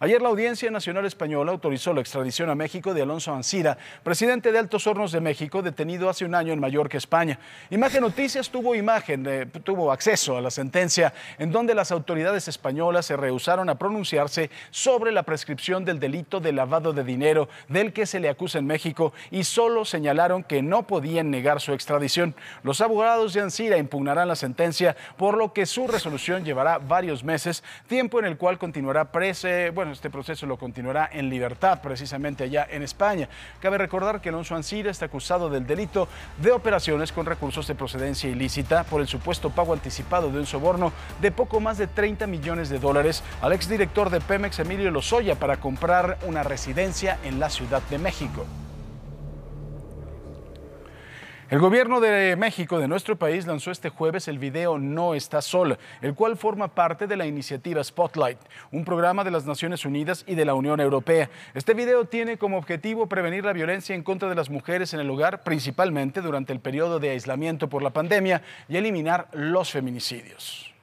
Ayer la Audiencia Nacional Española autorizó la extradición a México de Alonso Ancira, presidente de Altos Hornos de México, detenido hace un año en Mallorca, España. Imagen Noticias tuvo imagen, eh, tuvo acceso a la sentencia, en donde las autoridades españolas se rehusaron a pronunciarse sobre la prescripción del delito de lavado de dinero del que se le acusa en México y solo señalaron que no podían negar su extradición. Los abogados de Ancira impugnarán la sentencia, por lo que su resolución llevará varios meses, tiempo en el cual continuará prese, este proceso lo continuará en libertad, precisamente allá en España. Cabe recordar que Alonso Ancira está acusado del delito de operaciones con recursos de procedencia ilícita por el supuesto pago anticipado de un soborno de poco más de 30 millones de dólares al exdirector de Pemex, Emilio Lozoya, para comprar una residencia en la Ciudad de México. El gobierno de México, de nuestro país, lanzó este jueves el video No está sol, el cual forma parte de la iniciativa Spotlight, un programa de las Naciones Unidas y de la Unión Europea. Este video tiene como objetivo prevenir la violencia en contra de las mujeres en el hogar, principalmente durante el periodo de aislamiento por la pandemia, y eliminar los feminicidios.